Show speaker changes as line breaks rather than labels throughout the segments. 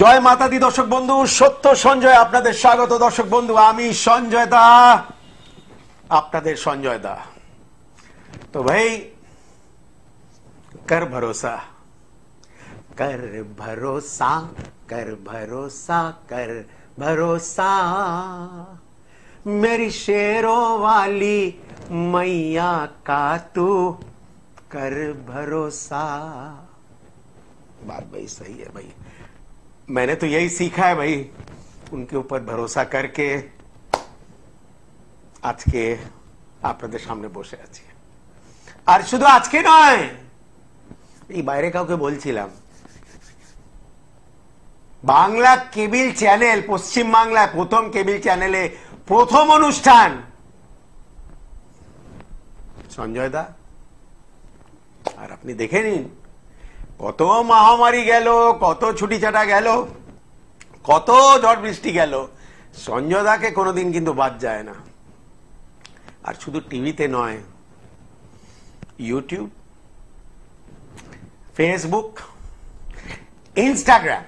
জয় মাতা দি দর্শক বন্ধু সত্য সঞ্জয় আপনাদের স্বাগত দর্শক বন্ধু আমি সঞ্জয় দা আপনাদের সঞ্জয় দা তো ভাই কর ভরসা কর ভরসা কর ভরসা কর ভরসা मेरी শেরো বালি মাইয়া কা তু কর भरोसा বাত ভাই সহি ভাই मैंने तो यही सीखा है भाई उनके ऊपर भरोसा करके আজকে আপনাদের সামনে বসে আছি আর শুধু আজকে নয় এই বাইরে কাউকে বলছিলাম বাংলা কেবিল চ্যানেল পশ্চিম বাংলায় প্রথম কেবিল চ্যানেলে প্রথম অনুষ্ঠান সঞ্জয় দা আর আপনি দেখে নিন কত মহামারী গেল কত ছুটি চটা গেল কত ঝড় বৃষ্টি গেল সংযদা কে কোন দিন কিন্তু বাদ যায় না আর শুধু টিভিতে নয় ইউটিউব ফেসবুক ইনস্টাগ্রাম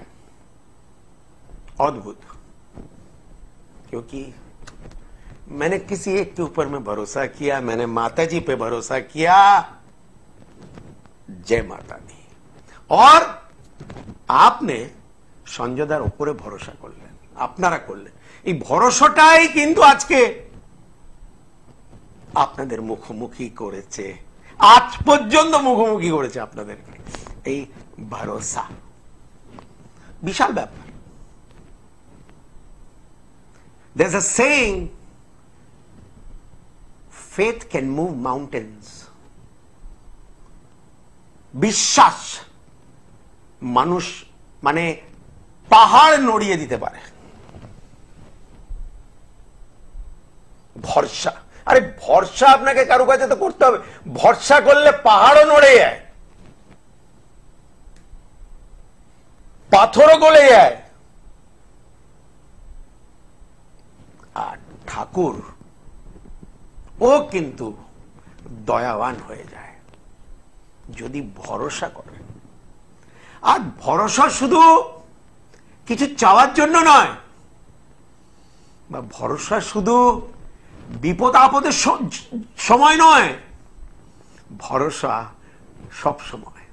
অদ্ভুত কারণ আমি kisi ek pe upar mein bharosa kiya maine mata ji pe bharosa kiya jai mata और আপনি সঞ্জয়দার ওপরে ভরসা করলেন আপনারা করলেন এই ভরসাটাই কিন্তু আজকে আপনাদের মুখোমুখি করেছে আজ পর্যন্ত মুখোমুখি করেছে আপনাদেরকে এই ভরসা বিশাল ব্যাপার There's a saying, faith can move mountains. বিশ্বাস মানুষ মানে পাহাড় নড়িয়ে দিতে পারে ভরসা আরে ভরসা আপনাকে কারো কাছে তো করতে হবে ভরসা করলে পাহাড়ও নড়ে যায় পাথরও গলে যায় আর ঠাকুর ও কিন্তু দয়াবান হয়ে যায় যদি ভরসা করেন আর ভরসা শুধু কিছু চাওয়ার জন্য নয় বা ভরসা শুধু বিপদ আপদের সময় নয় ভরসা সব সময়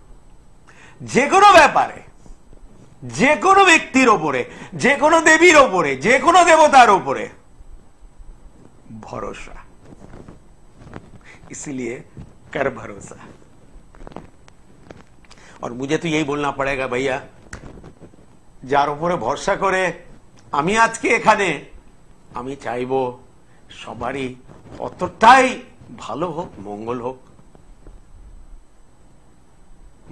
যে কোনো ব্যাপারে যে কোনো ব্যক্তির ওপরে যে কোনো দেবীর ওপরে যে কোনো দেবতার ওপরে ভরসা इसलिए कर भरोसा और मुझे तो यही बोलना पड़ेगा भैया যার উপরে ভরসা করে আমি আজকে এখানে আমি চাইব সবারই অতটাই ভালো হোক মঙ্গল হোক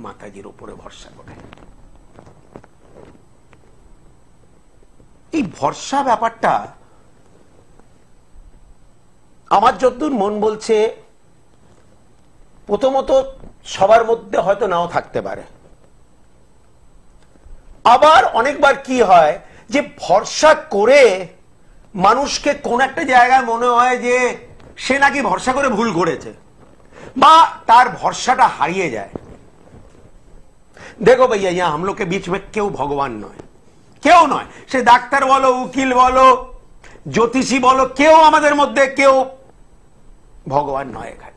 মাতাজির উপরে ভরসা করে এই ভরসা ব্যাপারটা আমার যতদূর মন বলছে প্রথমত সবার মধ্যে হয়তো নাও থাকতে পারে আবার অনেকবার কি হয় যে ভরসা করে মানুষকে কোন একটা জায়গায় মনে হয় যে সে নাকি ভরসা করে ভুল করেছে বা তার ভরসাটা হারিয়ে যায় দেখো ভাইয়া ইয়া আমলোকে বিচ মে কেউ ভগবান নয় কেউ নয় সে ডাক্তার বলো উকিল বলো জ্যোতিষী বলো কেউ আমাদের মধ্যে কেউ ভগবান নয় এখানে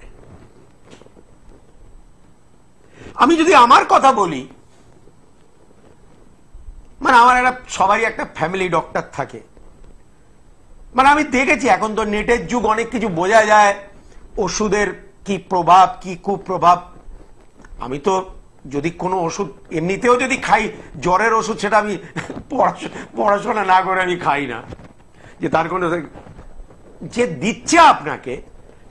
আমি যদি আমার কথা বলি মানে আমার একটা সবারই একটা ফ্যামিলি ডক্টর থাকে মানে আমি দেখেছি এখন তো নেটের যুগ অনেক কিছু বোঝা যায় ওষুধের কি প্রভাব কি কুপ্রভাব আমি তো যদি কোনো ওষুধ এমনিতেও যদি খাই জ্বরের ওষুধ সেটা আমি পড়াশোনা না করে আমি খাই না যে তার কোনো যে দিচ্ছে আপনাকে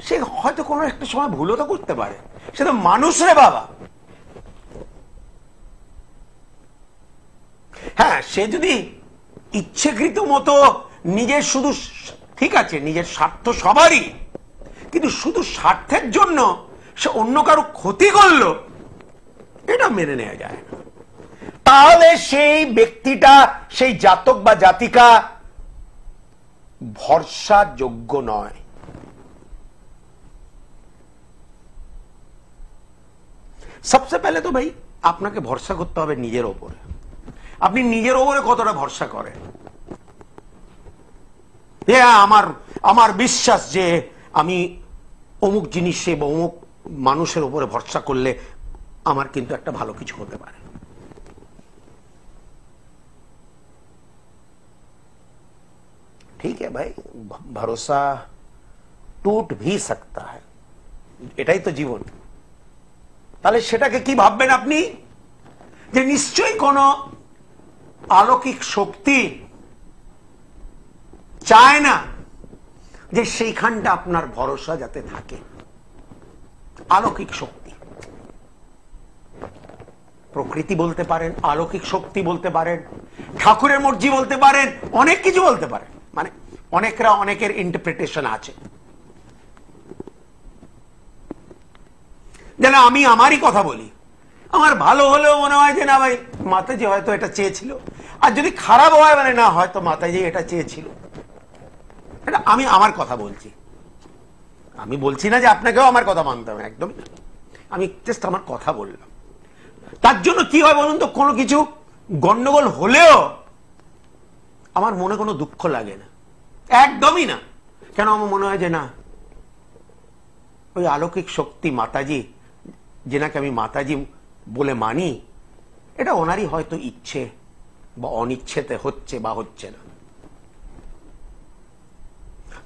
সে হয়তো কোনো একটা সময় ভুলও তো করতে পারে সে তো মানুষ রে বাবা হ্যাঁ সে যদি ইচ্ছেকৃত মতো নিজের শুধু ঠিক আছে নিজের স্বার্থ সবারই কিন্তু শুধু স্বার্থের জন্য সে অন্য কারো ক্ষতি করল এটা মেনে নেওয়া যায় না তাহলে সেই ব্যক্তিটা সেই জাতক বা জাতিকা ভরসা যোগ্য নয় সবচেয়ে পেলে তো ভাই আপনাকে ভরসা করতে হবে নিজের ওপরে আপনি নিজের ওপরে কতটা ভরসা করেন আমার আমার বিশ্বাস যে আমি অমুক জিনিসে বা অমুক মানুষের উপরে ভরসা করলে আমার কিন্তু একটা ভালো কিছু হতে পারে ঠিক আছে ভাই ভরসা টুট ভি সকতা এটাই তো জীবন তাহলে সেটাকে কি ভাববেন আপনি যে নিশ্চয়ই কোনো আলৌকিক শক্তি চায় না যে সেইখানটা আপনার ভরসা যাতে থাকে আলৌকিক শক্তি প্রকৃতি বলতে পারেন আলৌকিক শক্তি বলতে পারেন ঠাকুরের মর্জি বলতে পারেন অনেক কিছু বলতে পারেন মানে অনেকরা অনেকের ইন্টারপ্রিটেশন আছে যেন আমি আমারই কথা বলি আমার ভালো হলেও মনে হয় যে না ভাই মাতাজি হয়তো এটা চেয়েছিল আর যদি খারাপ হয় মানে না হয়তো মাতাজি এটা চেয়েছিল এটা আমি আমার কথা বলছি আমি বলছি না যে আপনাকেও আমার কথা মানতে হবে একদমই না আমি জাস্ট আমার কথা বললাম তার জন্য কি হয় বলুন তো কোনো কিছু গন্ডগোল হলেও আমার মনে কোনো দুঃখ লাগে না একদমই না কেন আমার মনে হয় যে না ওই আলৌকিক শক্তি মাতাজি যে নাকি আমি মাতাজি বলে মানি এটা ওনারই হয়তো ইচ্ছে বা অনিচ্ছেতে হচ্ছে বা হচ্ছে না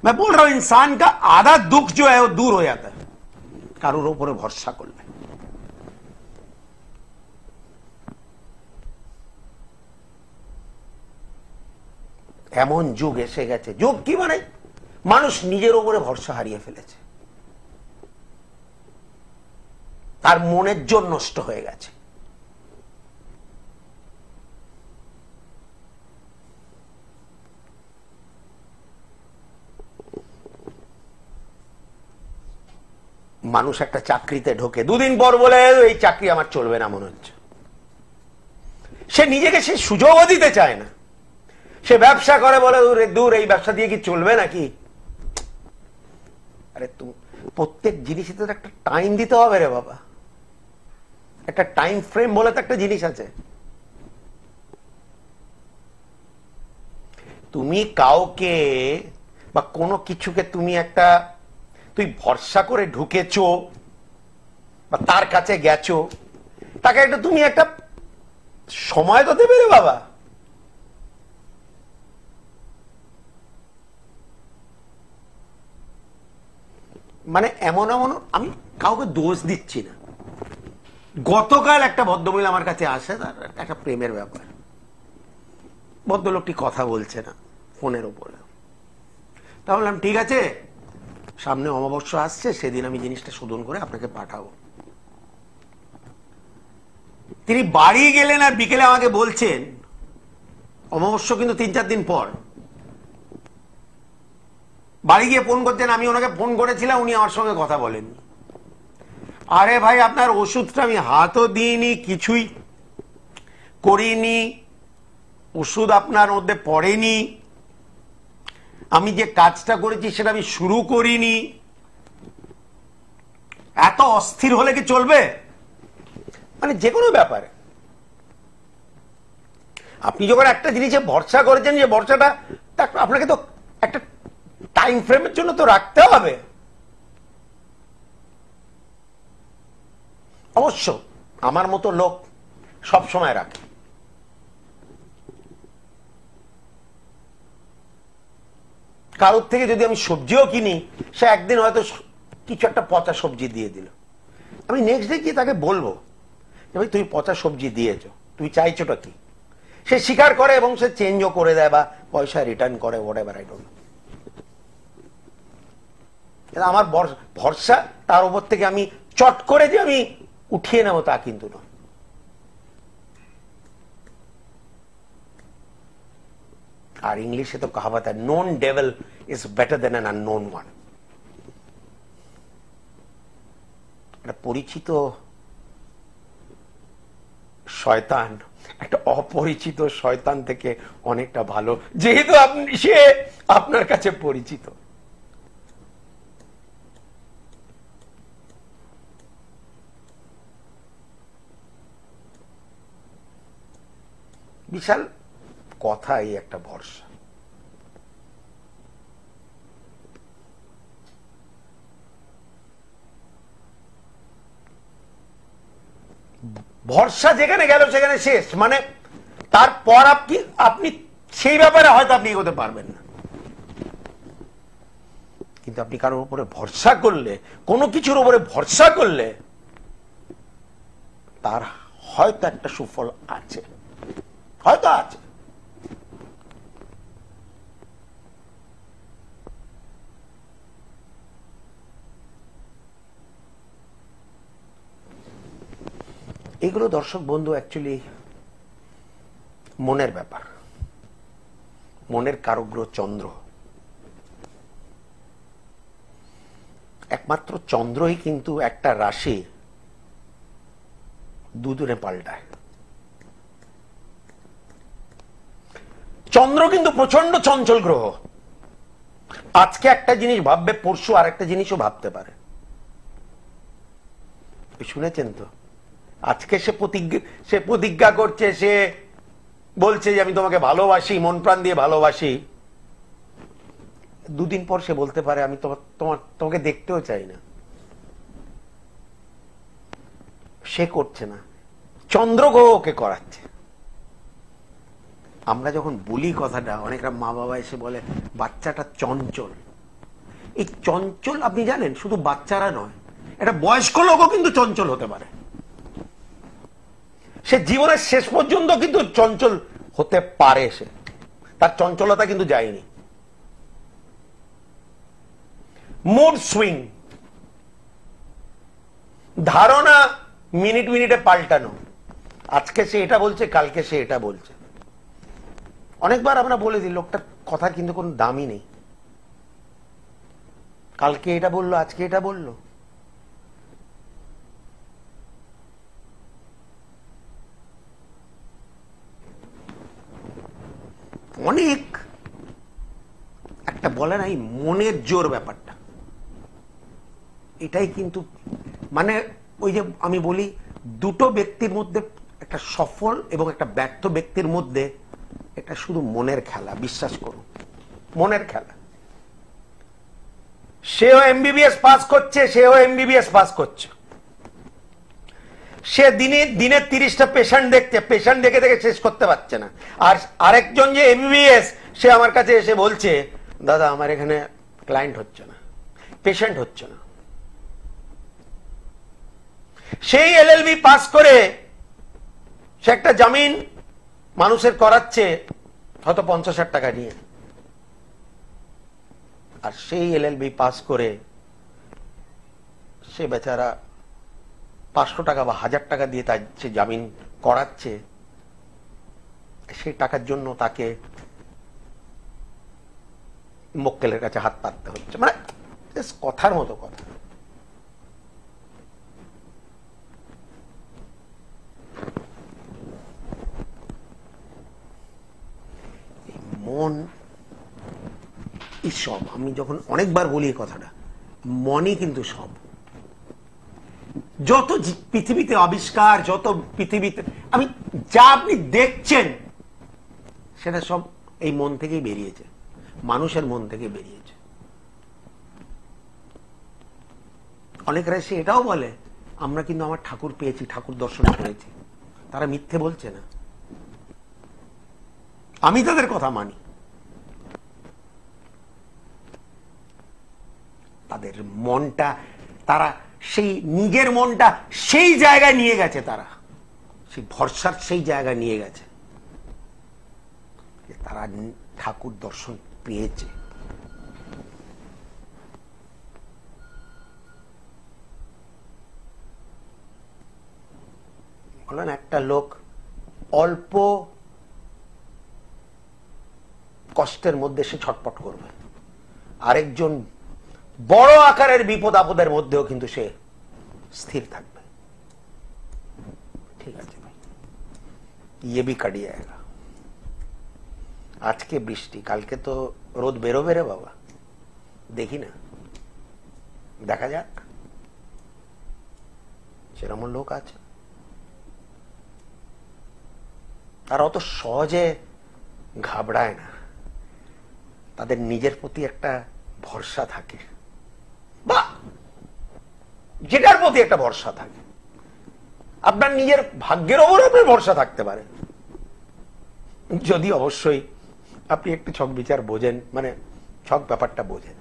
मैं बोल रहा हूं इंसान का आधा दुख जो है वो কারোর উপরে ভরসা করলে এমন যুগ এসে গেছে যুগ কি মানে মানুষ নিজের উপরে ভরসা হারিয়ে ফেলেছে তার মনের জোর নষ্ট হয়ে গেছে মানুষ একটা চাকরিতে ঢোকে দুদিন পর বলে এই চাকরি আমার চলবে না মনে হচ্ছে সে নিজেকে সে সুযোগও দিতে চায় না সে ব্যবসা করে বলে দূর এই ব্যবসা দিয়ে কি চলবে নাকি আরে তুমি প্রত্যেক জিনিসে তো একটা টাইম দিতে হবে রে বাবা একটা টাইম ফ্রেম বলে তো একটা জিনিস আছে তুমি কাউকে বা কোনো কিছুকে তুমি একটা তুই ভরসা করে ঢুকেছ বা তার কাছে গেছো তাকে একটা তুমি একটা সময় তো দেবে রে বাবা মানে এমন এমন আমি কাউকে দোষ দিচ্ছি না গতকাল একটা ভদ্রমহিলা আমার কাছে আসে তার একটা প্রেমের ব্যাপার ভদ্রলোকটি কথা বলছে না ফোনের ওপরে তা বললাম ঠিক আছে সামনে অমাবস্য আসছে সেদিন আমি জিনিসটা শোধন করে আপনাকে পাঠাবো তিনি বাড়ি গেলেন আর বিকেলে আমাকে বলছেন অমাবস্য কিন্তু তিন চার দিন পর বাড়ি গিয়ে ফোন করছেন আমি ওনাকে ফোন করেছিলাম উনি আমার সঙ্গে কথা বলেননি আরে ভাই আপনার ওষুধটা আমি হাতও দিইনি কিছুই করিনি ওষুধ আপনার মধ্যে পড়েনি আমি যে কাজটা করেছি সেটা আমি শুরু করিনি এত অস্থির হলে কি চলবে মানে যে কোনো ব্যাপারে আপনি যখন একটা জিনিসে ভরসা করেছেন যে ভরসাটা আপনাকে তো একটা টাইম ফ্রেমের জন্য তো রাখতে হবে অবশ্য আমার মতো লোক সব সময় রাখে কারোর থেকে যদি আমি সবজিও কিনি সে একদিন হয়তো কিছু একটা পচা সবজি দিয়ে দিল আমি নেক্সট ডে গিয়ে তাকে বলবো যে ভাই তুমি পচা সবজি দিয়েছ তুমি চাইছোটা কি সে স্বীকার করে এবং সে চেঞ্জও করে দেয় বা পয়সা রিটার্ন করে ওয়াটেভার এভার আই ডোন্ট আমার ভরসা তার উপর থেকে আমি চট করে যে আমি উঠিয়ে নেব তা কিন্তু নয় আর ইংলিশে তো কাহাবাত known devil is better than an unknown one একটা পরিচিত শয়তান একটা অপরিচিত শয়তান থেকে অনেকটা ভালো যেহেতু আপনি সে আপনার কাছে পরিচিত বিশাল কথা এই একটা ভরসা ভরসা যেখানে গেল সেখানে শেষ মানে তারপর আপনি আপনি সেই ব্যাপারে হয়তো আপনি এগোতে পারবেন না কিন্তু আপনি কারোর উপরে ভরসা করলে কোনো কিছুর উপরে ভরসা করলে তার হয়তো একটা সুফল আছে হয়তো আছে এগুলো দর্শক বন্ধু অ্যাকচুয়ালি মনের ব্যাপার মনের কারগ্রহ চন্দ্র একমাত্র চন্দ্রই কিন্তু একটা রাশি দুদিনে পাল্টায় চন্দ্র কিন্তু প্রচন্ড চঞ্চল গ্রহ আজকে একটা জিনিস ভাববে পরশু আর একটা জিনিসও ভাবতে পারে শুনেছেন তো আজকে সে প্রতিজ্ঞা সে প্রতিজ্ঞা করছে সে বলছে যে আমি তোমাকে ভালোবাসি মন প্রাণ দিয়ে ভালোবাসি দুদিন পর সে বলতে পারে আমি তোমার তোমার তোমাকে দেখতেও চাই না সে করছে না চন্দ্রগ্রহকে করাচ্ছে আমরা যখন বলি কথাটা অনেকটা মা বাবা এসে বলে বাচ্চাটা চঞ্চল এই চঞ্চল আপনি জানেন শুধু বাচ্চারা নয় এটা বয়স্ক লোকও কিন্তু চঞ্চল হতে পারে সে জীবনের শেষ পর্যন্ত কিন্তু চঞ্চল হতে পারে সে তার চঞ্চলতা কিন্তু যায়নি মুড সুইং ধারণা মিনিট মিনিটে পাল্টানো আজকে সে এটা বলছে কালকে সে এটা বলছে অনেকবার আমরা বলে দিই লোকটার কথার কিন্তু কোনো দামই নেই কালকে এটা বললো আজকে এটা বললো অনেক একটা বলে না এই মনের জোর ব্যাপারটা এটাই কিন্তু মানে ওই যে আমি বলি দুটো ব্যক্তির মধ্যে একটা সফল এবং একটা ব্যর্থ ব্যক্তির মধ্যে এটা শুধু মনের খেলা বিশ্বাস করুন মনের খেলা সেও এমবিবিএস পাস করছে সেও এমবিবিএস পাস করছে সে দিনে দিনে তিরিশটা পেশেন্ট দেখছে পেশেন্ট দেখে দেখে শেষ করতে পারছে না আর আরেকজন যে এমবিবিএস সে আমার কাছে এসে বলছে দাদা আমার এখানে ক্লায়েন্ট হচ্ছে না পেশেন্ট হচ্ছে না সেই এলএলবি পাস করে সে একটা জামিন মানুষের করাচ্ছে হয়তো পঞ্চাশ হাজার টাকা নিয়ে আর সেই এলএলবি পাস করে সে বেচারা পাঁচশো টাকা বা হাজার টাকা দিয়ে তার সে জামিন করাচ্ছে সেই টাকার জন্য তাকে মক্কেলের কাছে হাত পাততে হচ্ছে মানে কথার মতো কথা মন সব আমি যখন অনেকবার বলি এই কথাটা মনে কিন্তু সব যত পৃথিবীতে আবিষ্কার যত পৃথিবীতে আমি যা আপনি দেখছেন সেটা সব এই মন থেকেই বেরিয়েছে মানুষের মন থেকে বেরিয়েছে অনেক রাশি এটাও বলে আমরা কিন্তু আমার ঠাকুর পেয়েছি ঠাকুর দর্শন করেছি তারা মিথ্যে বলছে না আমি তাদের কথা মানি তাদের মনটা তারা সেই নিজের মনটা সেই জায়গায় নিয়ে গেছে তারা সেই ভরসার সেই জায়গা নিয়ে গেছে তারা ঠাকুর দর্শন পেয়েছে বলেন একটা লোক অল্প কষ্টের মধ্যে সে ছটপট করবে আরেকজন বড় আকারের বিপদ আপদের মধ্যেও কিন্তু সে স্থির থাকবে ঠিক আছে ইয়ে বি কাটিয়ে আজকে বৃষ্টি কালকে তো রোদ বেরোবে রে বাবা দেখি না দেখা যাক সেরমন লোক আছে তারা অত সহজে ঘাবড়ায় না তাদের নিজের প্রতি একটা ভরসা থাকে বা যেটার প্রতি একটা ভরসা থাকে আপনার নিজের ভাগ্যের ওপর আপনার ভরসা থাকতে পারে যদি অবশ্যই আপনি একটু ছক বিচার বোঝেন মানে ছক ব্যাপারটা বোঝেন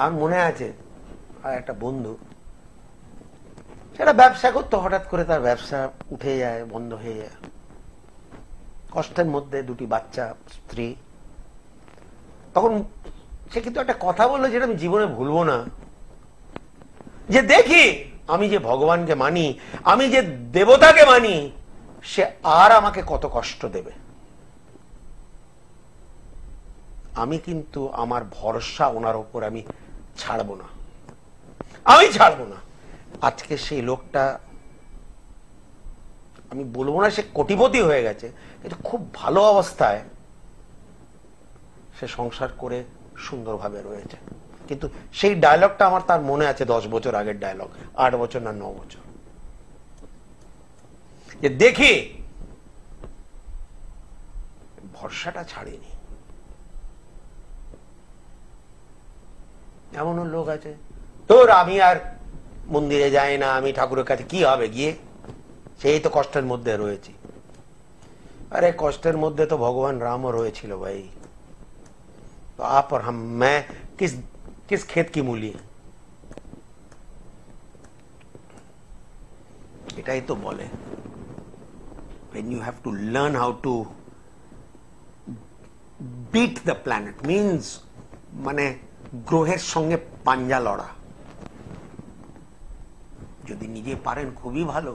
আমার মনে আছে আর একটা বন্ধু সেটা ব্যবসা করতো হঠাৎ করে তার ব্যবসা উঠে যায় বন্ধ হয়ে যায় কষ্টের মধ্যে দুটি বাচ্চা স্ত্রী তখন সে কিন্তু একটা কথা বললো যেটা আমি জীবনে ভুলবো না যে দেখি আমি যে ভগবানকে মানি আমি যে দেবতাকে মানি সে আর আমাকে কত কষ্ট দেবে আমি কিন্তু আমার ভরসা ওনার ওপর আমি ছাড়বো না আমি ছাড়বো না আজকে সেই লোকটা আমি বলবো না সে কোটিপতি হয়ে গেছে কিন্তু খুব ভালো অবস্থায় সে সংসার করে সুন্দরভাবে রয়েছে কিন্তু সেই ডায়লগটা আমার তার মনে আছে দশ বছর আগের ডায়লগ আট বছর না ন বছর দেখি ভরসাটা ছাড়িনি এমনও লোক আছে তোর আমি আর মন্দিরে যাই না আমি ঠাকুরের কাছে কি হবে গিয়ে সেই তো কষ্টের মধ্যে রয়েছি আরে কষ্টের মধ্যে তো ভগবান রামও রয়েছিল ভাই तो কিস और কি মূলি এটাই তো বলে when you have to learn how to beat the planet means মানে গ্রহের সঙ্গে পাঞ্জা লড়া যদি নিজে পারেন খুবই ভালো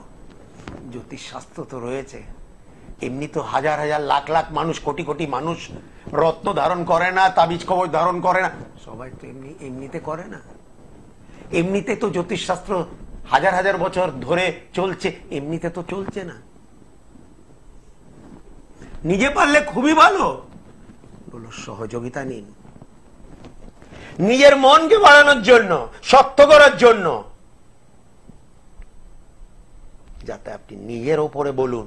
জ্যোতিষশাস্ত্র তো রয়েছে এমনি তো হাজার হাজার লাখ লাখ মানুষ কোটি কোটি মানুষ রত্ন ধারণ করে না তাবিজ খবর ধারণ করে না সবাই তো এমনি এমনিতে করে না এমনিতে তো জ্যোতিষশাস্ত্র হাজার হাজার বছর ধরে চলছে এমনিতে তো চলছে না নিজে পারলে খুবই ভালো বলো সহযোগিতা নিন নিজের মনকে বাড়ানোর জন্য শক্ত করার জন্য যাতে আপনি নিজের ওপরে বলুন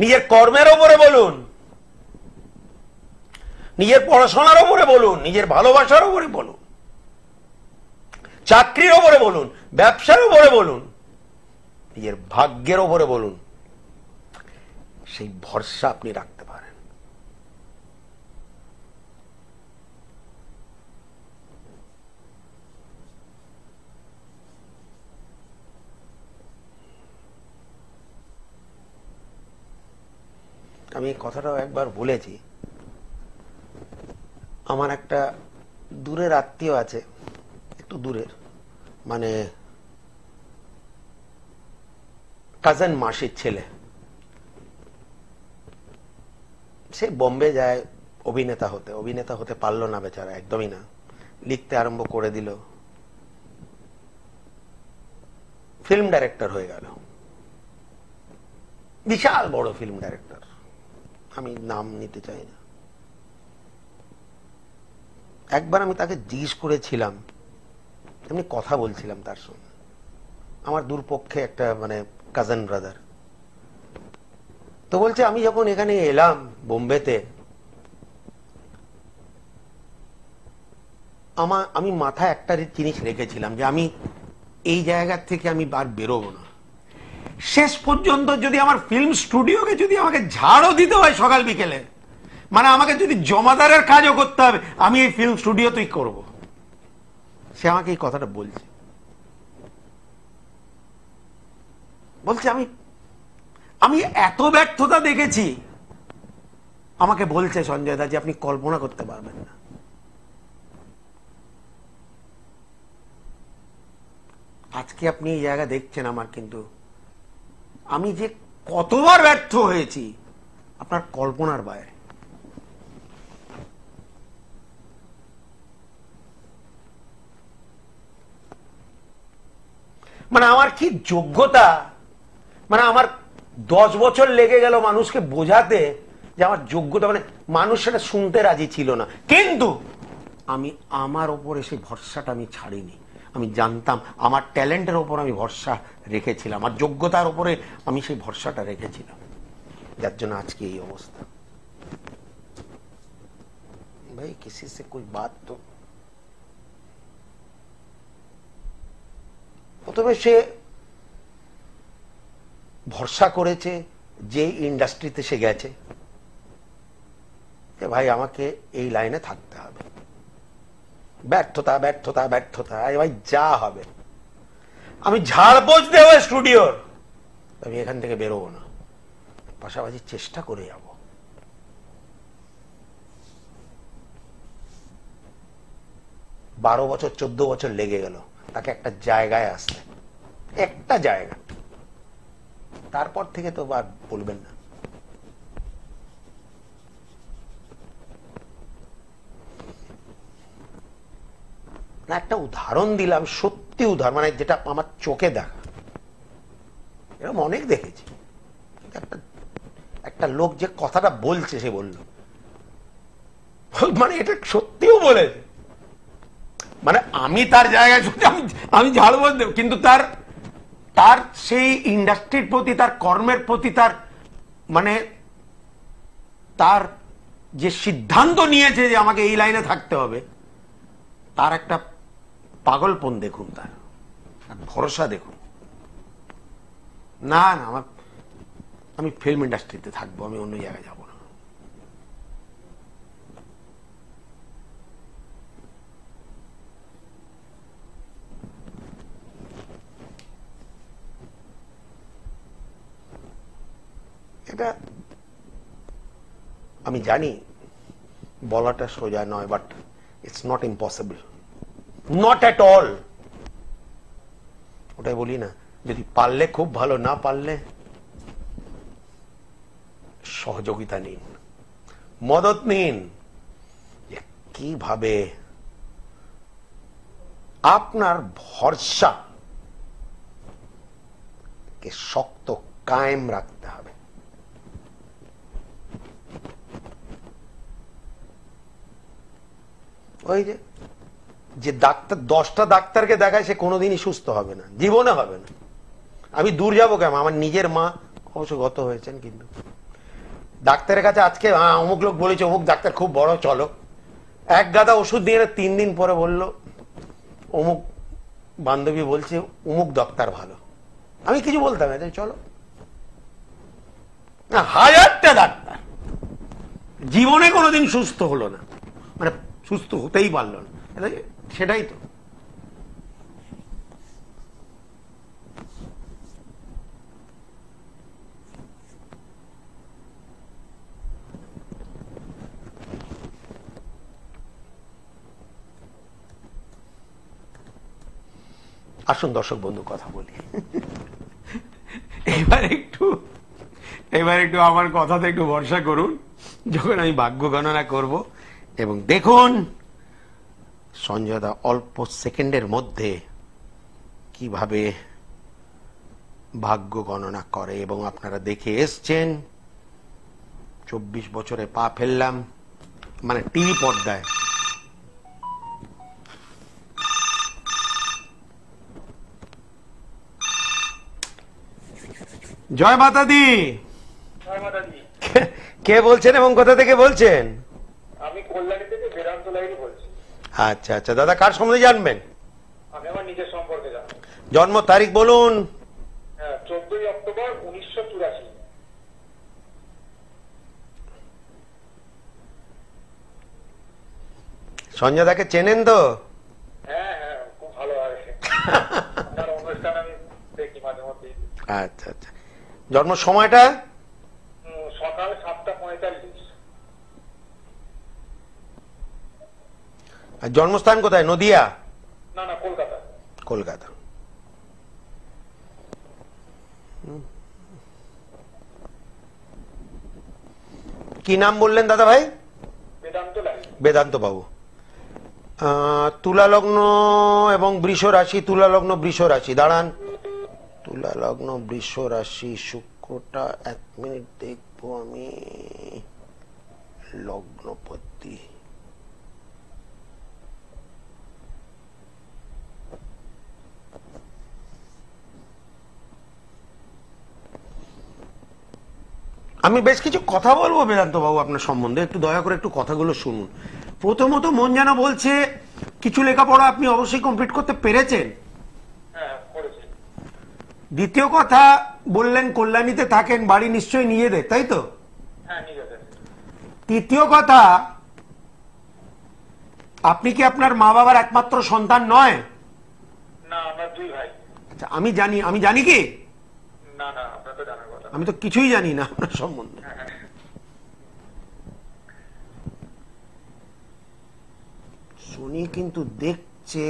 নিজের কর্মের ওপরে বলুন নিজের পড়াশোনার ওপরে বলুন নিজের ভালোবাসার ওপরে বলুন চাকরির ওপরে বলুন ব্যবসার ওপরে বলুন নিজের ভাগ্যের ওপরে বলুন সেই ভরসা আপনি রাখতে আমি কথাটাও একবার বলেছি আমার একটা দূরের আত্মীয় আছে একটু দূরের মানে কাজান মাসির ছেলে সে বম্বে যায় অভিনেতা হতে অভিনেতা হতে পারলো না বেচারা একদমই না লিখতে আরম্ভ করে দিল ফিল্ম ডাইরেক্টর হয়ে গেল বিশাল বড় ফিল্ম ডাইরেক্টর আমি নাম নিতে চাই না একবার আমি তাকে জিজ্ঞেস করেছিলাম এমনি কথা বলছিলাম তার সঙ্গে আমার দূরপক্ষে একটা মানে কাজেন ব্রাদার তো বলছে আমি যখন এখানে এলাম বোম্বেতে আমার আমি মাথায় একটা জিনিস রেখেছিলাম যে আমি এই জায়গার থেকে আমি আর বেরোবো না শেষ পর্যন্ত যদি আমার ফিল্ম স্টুডিওকে যদি আমাকে ঝাড়ও দিতে হয় সকাল বিকেলে মানে আমাকে যদি জমাদারের কাজও করতে হবে আমি এই ফিল্ম স্টুডিওতেই করব সে আমাকে এই কথাটা বলছে বলছে আমি আমি এত ব্যর্থতা দেখেছি আমাকে বলছে সঞ্জয় দা যে আপনি কল্পনা করতে পারবেন না আজকে আপনি এই জায়গা দেখছেন আমার কিন্তু আমি যে কতবার ব্যর্থ হয়েছি আপনার কল্পনার বাইরে মানে আমার কি যোগ্যতা মানে আমার দশ বছর লেগে গেল মানুষকে বোঝাতে যে আমার যোগ্যতা মানে মানুষ সেটা শুনতে রাজি ছিল না কিন্তু আমি আমার ওপরে সেই ভরসাটা আমি ছাড়িনি আমি জানতাম আমার ট্যালেন্টের ওপর আমি ভরসা রেখেছিলাম আর যোগ্যতার ওপরে আমি সেই ভরসাটা রেখেছিলাম যার জন্য আজকে এই অবস্থা ভাই কিসি সে কই বাত তো প্রথমে সে ভরসা করেছে যে ইন্ডাস্ট্রিতে সে গেছে ভাই আমাকে এই লাইনে থাকতে হবে ব্যর্থতা ব্যর্থতা ব্যর্থতা ভাই যা হবে আমি ঝাড়পোচ দেবো স্টুডিওর আমি এখান থেকে বেরোবো না পাশাপাশি চেষ্টা করে যাব বারো বছর চোদ্দ বছর লেগে গেল তাকে একটা জায়গায় আসতে একটা জায়গা তারপর থেকে তো আর বলবেন না না একটা উদাহরণ দিলাম সত্যি উদাহরণ মানে যেটা আমার চোখে দেখা এরকম অনেক দেখেছি একটা একটা লোক যে কথাটা বলছে সে বলল মানে এটা সত্যিও বলে মানে আমি তার জায়গায় আমি আমি বল কিন্তু তার তার সেই ইন্ডাস্ট্রির প্রতি তার কর্মের প্রতি তার মানে তার যে সিদ্ধান্ত নিয়েছে যে আমাকে এই লাইনে থাকতে হবে তার একটা পাগলপন দেখুন তার ভরসা দেখুন না না আমার আমি ফিল্ম ইন্ডাস্ট্রিতে থাকবো আমি অন্য জায়গায় যাব না এটা আমি জানি বলাটা সোজা নয় but it's not impossible not at all ওটাই বলি না যদি পারলে খুব ভালো না পারলে সহযোগিতা নিন মদত নিন কিভাবে আপনার ভরসা কে শক্ত কায়েম রাখতে হবে ওই যে যে ডাক্তার দশটা ডাক্তারকে দেখায় সে কোনোদিনই সুস্থ হবে না জীবনে হবে না আমি দূর যাবো কেন আমার নিজের মা অবশ্য গত হয়েছেন কিন্তু ডাক্তারের কাছে আজকে হ্যাঁ অমুক লোক বলেছে অমুক ডাক্তার খুব বড় চলো এক গাদা ওষুধ দিয়ে তিন দিন পরে বলল অমুক বান্ধবী বলছে অমুক ডাক্তার ভালো আমি কিছু বলতাম এটা চলো না হাজারটা ডাক্তার জীবনে কোনোদিন সুস্থ হলো না মানে সুস্থ হতেই পারলো না সেটাই তো আসুন দর্শক বন্ধু কথা বলি এবার একটু এবার একটু আমার কথাতে একটু ভরসা করুন যখন আমি ভাগ্য গণনা করব এবং দেখুন সঞ্জয়দা অল্প সেকেন্ডের মধ্যে কিভাবে ভাগ্য গণনা করে এবং আপনারা দেখে এসছেন চব্বিশ বছরে পা ফেললাম মানে টিভি পর্দায় জয় দি কে বলছেন এবং কোথা থেকে বলছেন
আমি কল্যাণী থেকে বেদান্ত লাইনি
আচ্ছা আচ্ছা দাদা কার সম্বন্ধে জানবেন জন্ম তারিখ বলুন হ্যাঁ, সঞ্জয় দাকে চেনেন তো
হ্যাঁ, হ্যাঁ,
আচ্ছা আচ্ছা জন্ম সময়টা জন্মস্থান কোথায় নদিয়া না না কলকাতা কলকাতা কি নাম বললেন দাদা ভাই বেদান্ত বাবু তুলা লগ্ন এবং বৃষ রাশি তুলা লগ্ন বৃষ রাশি দাঁড়ান তুলা লগ্ন বৃষ রাশি শুক্রটা এক মিনিট দেখবো আমি লগ্নপতি আমি বেশ কিছু কথা বলবো বেদান্ত বাবু আপনার সম্বন্ধে একটু দয়া করে একটু কথাগুলো শুনুন প্রথমত মন যেন বলছে কিছু লেখাপড়া আপনি অবশ্যই কমপ্লিট করতে পেরেছেন হ্যাঁ, দ্বিতীয় কথা বললেন কল্যাণীতে থাকেন বাড়ি নিশ্চয়ই নিয়ে দেয় তাই তো হ্যাঁ, তৃতীয় কথা আপনি কি আপনার মা বাবার একমাত্র সন্তান নয় আচ্ছা, আমি জানি আমি জানি কি
না না আমি
তো কিছুই জানি না আপনার সম্বন্ধে শনি কিন্তু দেখছে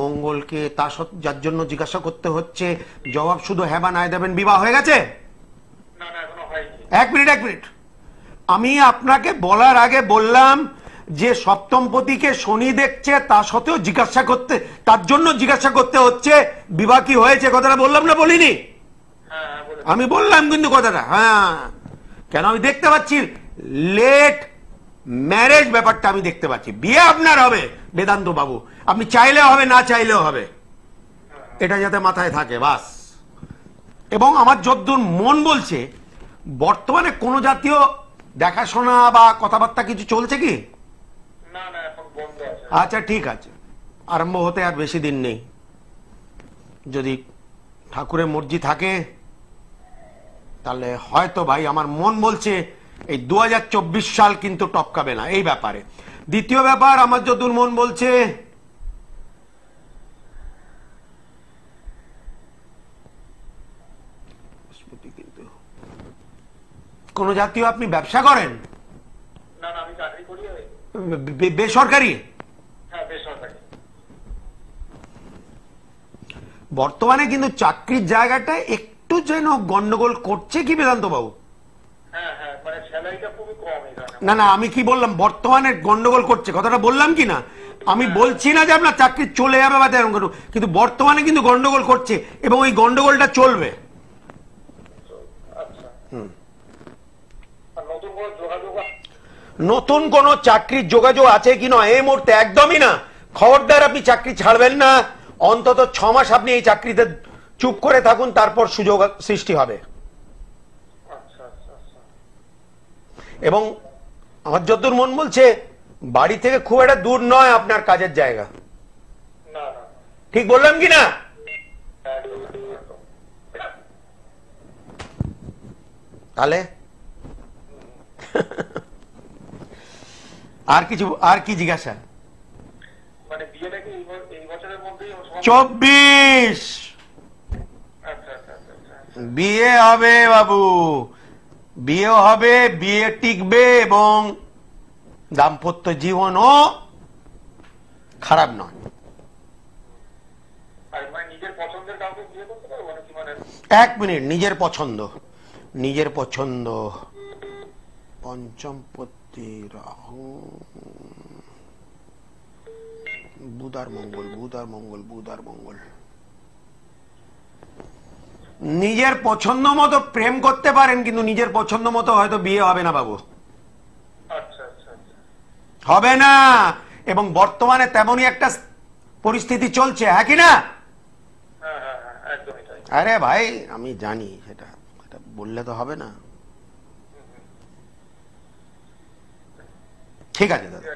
মঙ্গলকে তা যার জন্য জিজ্ঞাসা করতে হচ্ছে জবাব শুধু হ্যাঁ বা দেবেন বিবাহ হয়ে গেছে এক মিনিট এক মিনিট আমি আপনাকে বলার আগে বললাম যে সপ্তমপতিকে শনি দেখছে তা সত্ত্বেও জিজ্ঞাসা করতে তার জন্য জিজ্ঞাসা করতে হচ্ছে বিবাহ কি হয়েছে কথাটা বললাম না বলিনি হ্যাঁ, হ্যাঁ, আমি বললাম কিন্তু কথাটা হ্যাঁ কেন আমি দেখতে পাচ্ছি লেট ম্যারেজ ব্যাপারটা আমি দেখতে পাচ্ছি বিয়ে আপনার হবে বেদান্ত বাবু আপনি চাইলেও হবে না চাইলেও হবে হ্যাঁ। এটা যাতে মাথায় থাকে বাস এবং আমার যদ্দূর মন বলছে বর্তমানে কোন জাতীয় দেখাশোনা বা কথাবার্তা কিছু চলছে কি আচ্ছা ঠিক আছে আরম্ভ হতে আর বেশি দিন নেই যদি ঠাকুরের মর্জি থাকে তাহলে হয়তো ভাই আমার মন বলছে এই দু সাল কিন্তু টপকাবে না এই ব্যাপারে দ্বিতীয় ব্যাপার আমার যদুর মন বলছে কোন জাতীয় আপনি ব্যবসা করেন
হ্যাঁ,
বেসরকারি বর্তমানে কিন্তু চাকরির জায়গাটা একটু একটু যেন গন্ডগোল করছে কি বেদান্ত বাবু
হ্যাঁ, হ্যাঁ, মানে
না না আমি কি বললাম বর্তমানে গন্ডগোল করছে কথাটা বললাম কি না আমি হ্যাঁ। বলছি না যে আপনার চাকরি চলে যাবে বা তেমন কোনো কিন্তু বর্তমানে কিন্তু গন্ডগোল করছে এবং ওই গন্ডগোলটা চলবে আচ্ছা। নতুন কোন চাকরির যোগাযোগ আছে কি নয় এই মুহূর্তে একদমই না খবরদার আপনি চাকরি ছাড়বেন না অন্তত ছ মাস আপনি এই চাকরিতে চুপ করে থাকুন তারপর সুযোগ সৃষ্টি হবে এবং আমার যতদূর মন বলছে বাড়ি থেকে খুব একটা দূর নয় আপনার কাজের জায়গা ঠিক বললাম কি না তাহলে আর কিছু আর কি জিজ্ঞাসা মানে চব্বিশ বিয়ে হবে বাবু বিয়ে হবে বিয়ে টিকবে এবং দাম্পত্য জীবনও খারাপ নয় মানে? এক মিনিট নিজের পছন্দ নিজের পছন্দ পঞ্চম পত্তি বুধার মঙ্গল বুধার মঙ্গল বুধার মঙ্গল নিজের পছন্দ মতো প্রেম করতে পারেন কিন্তু নিজের পছন্দ মতো হয়তো বিয়ে হবে না বাবু
আচ্ছা, আচ্ছা, আচ্ছা।
হবে না এবং বর্তমানে তেমনই একটা পরিস্থিতি চলছে হ্যাঁ কিনা
হ্যাঁ, হ্যাঁ, হ্যাঁ, আরে ভাই
আমি জানি সেটা সেটা বললে তো হবে না ঠিক আছে দাদা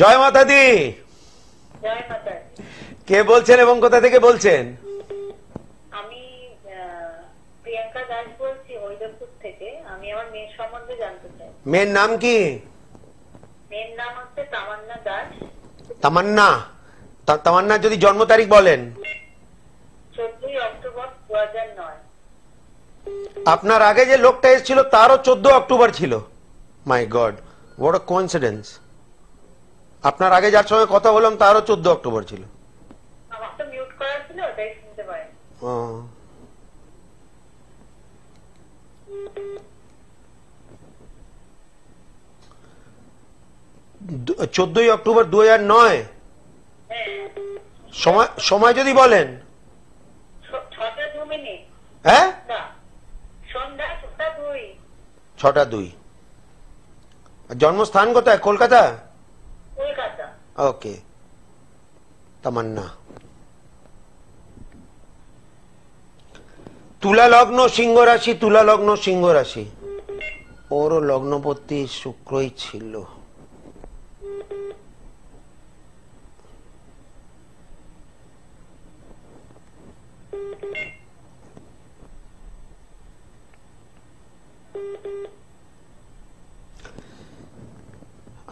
জয় মাতা দি কে বলছেন এবং কোথা থেকে বলছেন
আমি প্রিয়াঙ্কা দাস বলছি থেকে আমি আমার মেয়ের সম্বন্ধে জানতে চাই
মেয়ের নাম কি
মেয়ের নাম হচ্ছে তামান্না দাস
তামান্না তামান্না যদি জন্ম তারিখ বলেন
চোদ্দই অক্টোবর দু হাজার
আপনার আগে যে লোকটা এসেছিল তারও চোদ্দ অক্টোবর ছিল my god what a coincidence আপনার আগে যার সঙ্গে কথা বললাম তারও চোদ্দ অক্টোবর ছিল চোদ্দই অক্টোবর দু হাজার নয় হ্যাঁ। সময় সময় যদি বলেন হ্যাঁ ছটা দুই জন্মস্থান কোথায় কলকাতা ওকে তামান্না তুলা লগ্ন সিংহ রাশি তুলা লগ্ন সিংহ রাশি ওর লগ্নপতি শুক্রই ছিল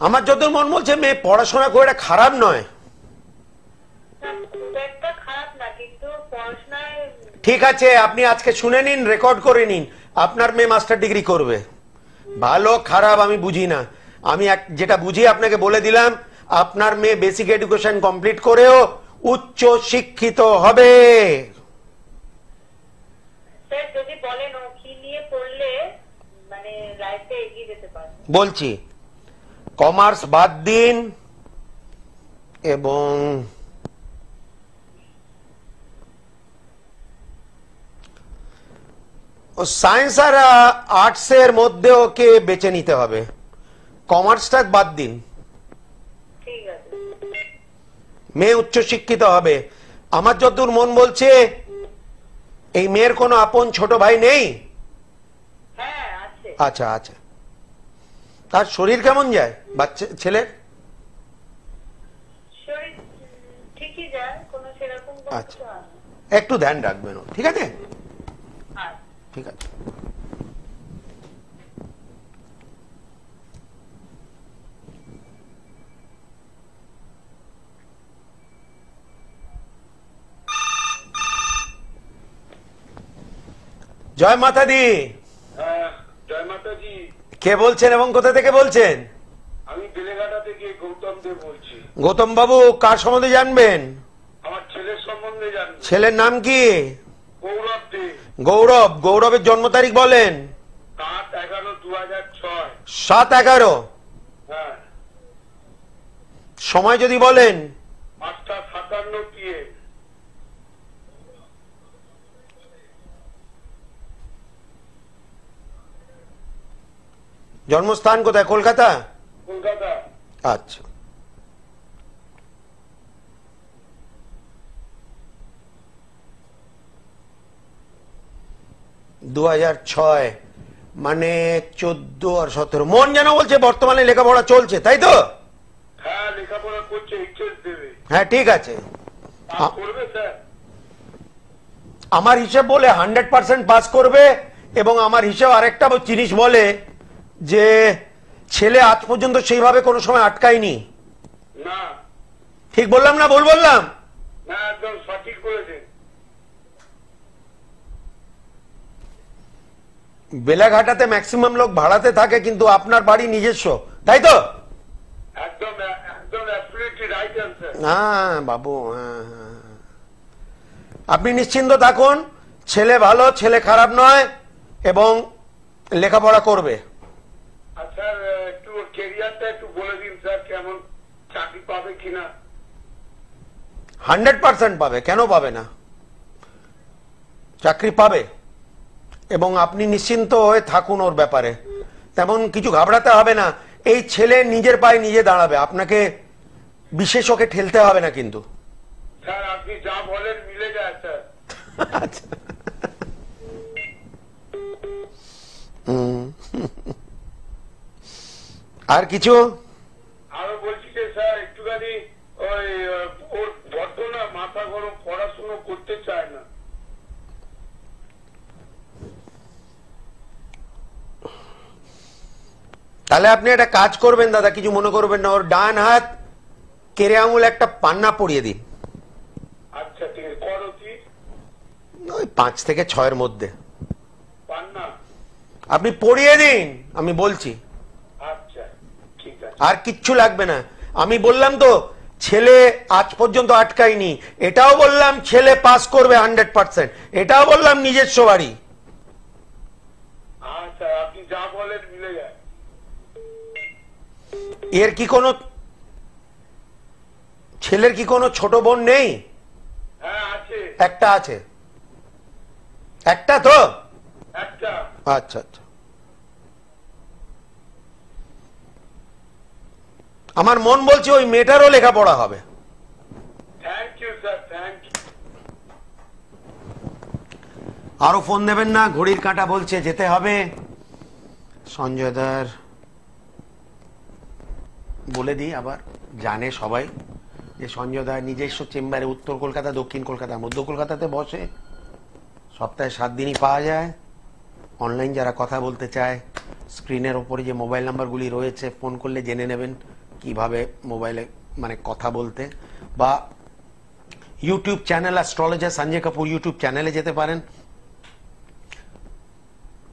আমার যত মন বলছে মেয়ে পড়াশোনা করে এটা খারাপ নয় ঠিক আছে আপনি আজকে শুনে নিন রেকর্ড করে নিন আপনার মেয়ে মাস্টার ডিগ্রি করবে ভালো খারাপ আমি বুঝি না আমি এক যেটা বুঝি আপনাকে বলে দিলাম আপনার মেয়ে বেসিক এডুকেশন কমপ্লিট করেও উচ্চ শিক্ষিত হবে মানে বলছি কমার্স বাদ দিন এবং সায়েন্স আর আর্টস এর মধ্যে ওকে বেছে নিতে হবে কমার্সটা বাদ দিন মেয়ে উচ্চ শিক্ষিত হবে আমার যতদূর মন বলছে এই মেয়ের কোনো আপন ছোট ভাই নেই হ্যাঁ, আচ্ছা আচ্ছা তার শরীর কেমন যায় বাচ্চা ছেলের আচ্ছা একটু ধ্যান রাখবেন ঠিক আছে ঠিক আছে জয় মাতা দি কে বলছেন এবং কোথা থেকে বলছেন আমি বেলেঘাটা থেকে গৌতম দেব বলছি গৌতম বাবু কার সম্বন্ধে জানবেন আমার ছেলের সম্বন্ধে জানবেন ছেলের নাম কি গৌরব দে গৌরব গৌরবের জন্ম তারিখ বলেন সাত এগারো হ্যাঁ। সময় যদি বলেন জন্মস্থান কোথায় কলকাতা আচ্ছা দু মানে চোদ্দ আর সতেরো মন যেন বলছে বর্তমানে লেখাপড়া চলছে তাই তো হ্যাঁ, হ্যাঁ ঠিক আছে আমার হিসেব বলে হান্ড্রেড পার্সেন্ট পাস করবে এবং আমার হিসেব আরেকটা জিনিস বলে যে ছেলে আজ পর্যন্ত সেইভাবে কোনো সময় আটকায়নি ঠিক বললাম না ভুল বললাম বেলাঘাটাতে ম্যাক্সিমাম লোক ভাড়াতে থাকে কিন্তু আপনার বাড়ি নিজস্ব তাই তো বাবু হ্যাঁ, হ্যাঁ, হ্যাঁ। আপনি নিশ্চিন্ত থাকুন ছেলে ভালো ছেলে খারাপ নয় এবং লেখাপড়া করবে পাবে কিনা হান্ড্রেড পার্সেন্ট পাবে কেন পাবে না চাকরি পাবে এবং আপনি নিশ্চিন্ত হয়ে থাকুন ওর ব্যাপারে তেমন কিছু ঘাবড়াতে হবে না এই ছেলে নিজের পায়ে নিজে দাঁড়াবে আপনাকে বিশেষ ওকে ঠেলতে হবে না কিন্তু আচ্ছা। আর কিছু আরো বলছি যে স্যার একটুখানি ওই ওর বড্ড না মাথা গরম পড়াশুনো করতে চায় না তাহলে আপনি একটা কাজ করবেন দাদা কিছু মনে করবেন না ওর ডান হাত কেরে আঙুল একটা পান্না পরিয়ে দিন
আচ্ছা, ওই
পাঁচ থেকে ছয়ের মধ্যে আপনি পড়িয়ে দিন আমি বলছি আচ্ছা, আর কিচ্ছু লাগবে না আমি বললাম তো ছেলে আজ পর্যন্ত আটকায়নি এটাও বললাম ছেলে পাস করবে হান্ড্রেড পার্সেন্ট এটাও বললাম নিজস্ব বাড়ি আচ্ছা, এর কি কোনো ছেলের কি কোনো ছোট বোন নেই হ্যাঁ, একটা আছে একটা তো আচ্ছা আচ্ছা আমার মন বলছে ওই মেয়েটারও লেখাপড়া হবে আরো ফোন দেবেন না ঘড়ির কাঁটা বলছে যেতে হবে সঞ্জয় দার বলে দিই আবার জানে সবাই যে সঞ্জয় দার নিজস্ব চেম্বারে উত্তর কলকাতা দক্ষিণ কলকাতা মধ্য কলকাতাতে বসে সপ্তাহে সাত দিনই পাওয়া যায় অনলাইন যারা কথা বলতে চায় স্ক্রিনের ওপরে যে মোবাইল নাম্বারগুলি রয়েছে ফোন করলে জেনে নেবেন কিভাবে মোবাইলে মানে কথা বলতে বা YouTube channel astrologer Sanjay Kapoor YouTube চ্যানেলে যেতে পারেন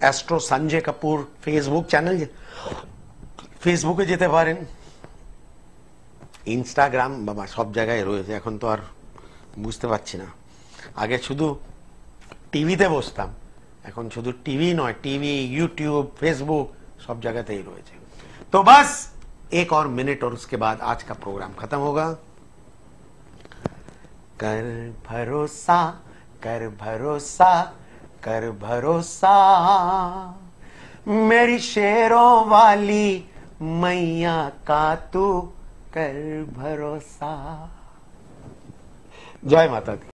astro Sanjay Kapoor Facebook channel ফেসবুকে যেতে পারেন ইনস্টাগ্রাম বাবা সব জায়গায় রয়েছে এখন তো আর বুঝতে পারছি না আগে শুধু টিভিতে বসতাম এখন শুধু টিভি নয় টিভি ইউটিউব ফেসবুক সব জায়গাতেই রয়েছে তো বাস एक और मिनट और उसके बाद आज का प्रोग्राम खत्म होगा कर भरोसा कर भरोसा कर भरोसा मेरी शेरों वाली मैया का तू कर भरोसा जय माता दी